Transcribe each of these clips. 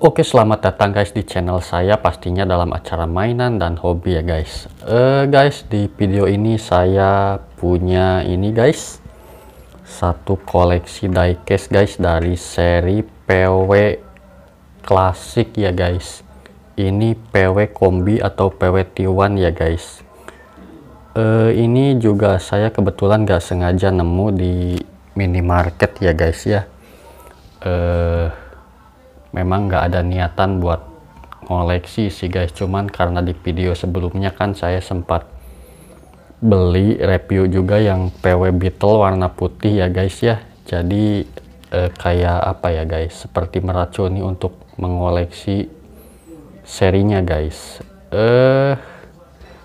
Oke selamat datang guys di channel saya pastinya dalam acara mainan dan hobi ya guys uh, Guys di video ini saya punya ini guys Satu koleksi diecast guys dari seri PW klasik ya guys Ini PW kombi atau PW T1 ya guys uh, Ini juga saya kebetulan gak sengaja nemu di minimarket ya guys ya eh uh, memang nggak ada niatan buat koleksi sih guys cuman karena di video sebelumnya kan saya sempat beli review juga yang PW Beetle warna putih ya guys ya jadi eh, kayak apa ya guys seperti meracuni untuk mengoleksi serinya guys eh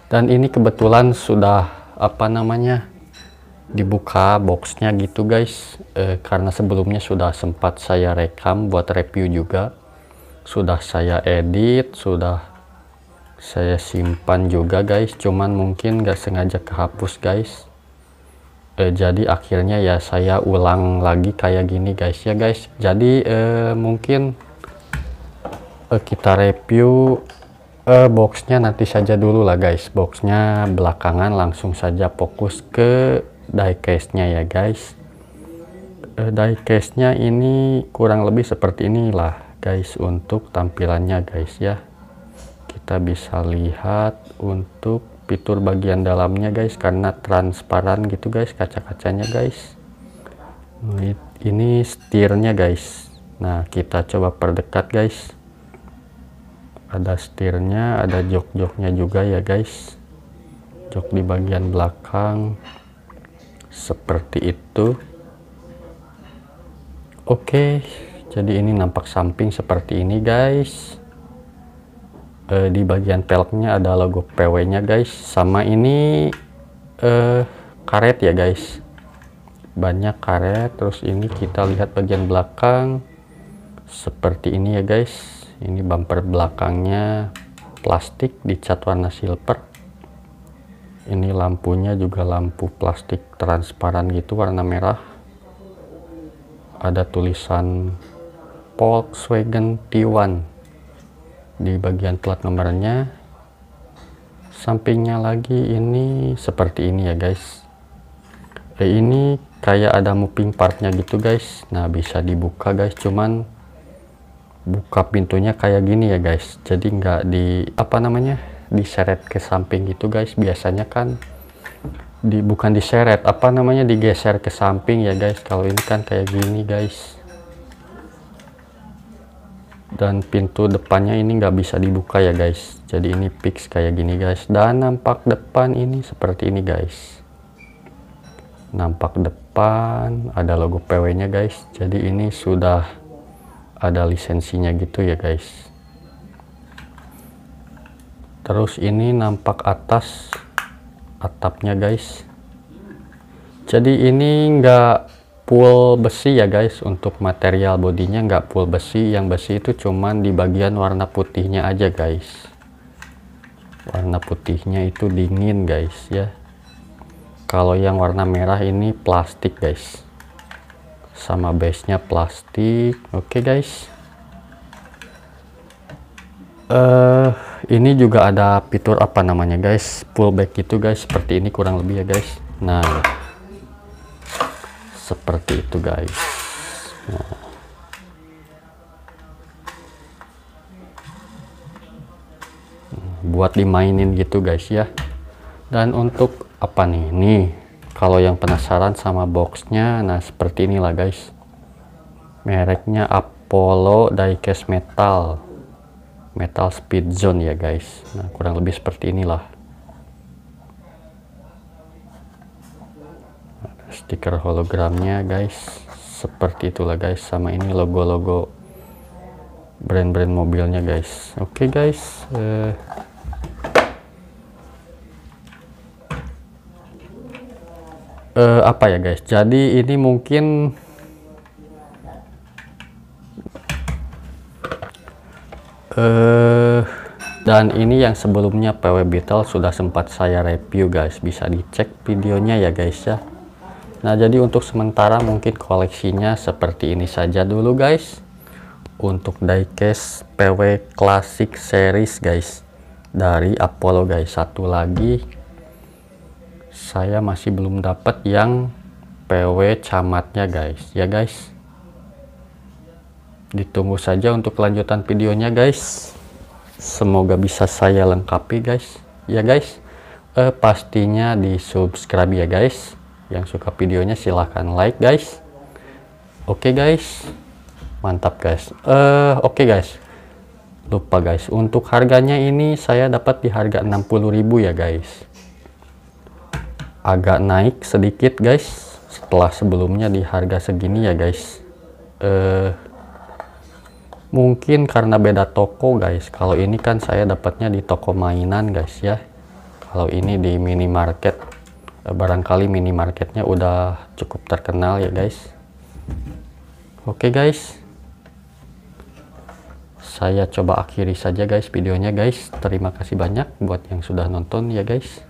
dan ini kebetulan sudah apa namanya dibuka boxnya gitu guys eh, karena sebelumnya sudah sempat saya rekam buat review juga sudah saya edit sudah saya simpan juga guys cuman mungkin gak sengaja kehapus guys eh, jadi akhirnya ya saya ulang lagi kayak gini guys ya guys jadi eh, mungkin eh, kita review eh, boxnya nanti saja dulu lah guys boxnya belakangan langsung saja fokus ke diecast-nya ya guys uh, diecast-nya ini kurang lebih seperti inilah guys untuk tampilannya guys ya kita bisa lihat untuk fitur bagian dalamnya guys karena transparan gitu guys kaca-kacanya guys ini setirnya guys nah kita coba perdekat guys ada setirnya ada jok-joknya juga ya guys jok di bagian belakang seperti itu oke jadi ini nampak samping seperti ini guys e, di bagian pelknya ada logo PW nya guys sama ini e, karet ya guys banyak karet terus ini kita lihat bagian belakang seperti ini ya guys ini bumper belakangnya plastik dicat warna silver ini lampunya juga lampu plastik transparan gitu warna merah ada tulisan Volkswagen T1 di bagian plat nomornya sampingnya lagi ini seperti ini ya guys eh, ini kayak ada moving partnya gitu guys nah bisa dibuka guys cuman buka pintunya kayak gini ya guys jadi nggak di apa namanya diseret ke samping gitu guys biasanya kan di bukan diseret apa namanya digeser ke samping ya guys kalau ini kan kayak gini guys dan pintu depannya ini nggak bisa dibuka ya guys jadi ini fix kayak gini guys dan nampak depan ini seperti ini guys nampak depan ada logo PW nya guys jadi ini sudah ada lisensinya gitu ya guys terus ini nampak atas atapnya guys jadi ini nggak full besi ya guys untuk material bodinya nggak full besi yang besi itu cuman di bagian warna putihnya aja guys warna putihnya itu dingin guys ya kalau yang warna merah ini plastik guys sama base nya plastik oke okay, guys eh uh, ini juga ada fitur apa namanya guys pullback gitu guys seperti ini kurang lebih ya guys nah seperti itu guys nah. buat dimainin gitu guys ya dan untuk apa nih Ini kalau yang penasaran sama boxnya nah seperti inilah guys mereknya Apollo Diecast Metal metal speed zone ya guys nah kurang lebih seperti inilah Ada stiker hologramnya guys seperti itulah guys sama ini logo-logo brand-brand mobilnya guys oke okay, guys uh, uh, apa ya guys jadi ini mungkin uh, dan ini yang sebelumnya PW Beetle sudah sempat saya review guys bisa dicek videonya ya guys ya nah jadi untuk sementara mungkin koleksinya seperti ini saja dulu guys untuk diecast PW Classic Series guys dari Apollo guys satu lagi saya masih belum dapat yang PW camatnya guys ya guys ditunggu saja untuk kelanjutan videonya guys semoga bisa saya lengkapi guys ya guys eh, pastinya di subscribe ya guys yang suka videonya silahkan like guys oke okay, guys mantap guys eh, oke okay, guys lupa guys untuk harganya ini saya dapat di harga 60000 ya guys agak naik sedikit guys setelah sebelumnya di harga segini ya guys eh mungkin karena beda toko guys kalau ini kan saya dapatnya di toko mainan guys ya kalau ini di minimarket eh, barangkali minimarketnya udah cukup terkenal ya guys oke okay, guys saya coba akhiri saja guys videonya guys terima kasih banyak buat yang sudah nonton ya guys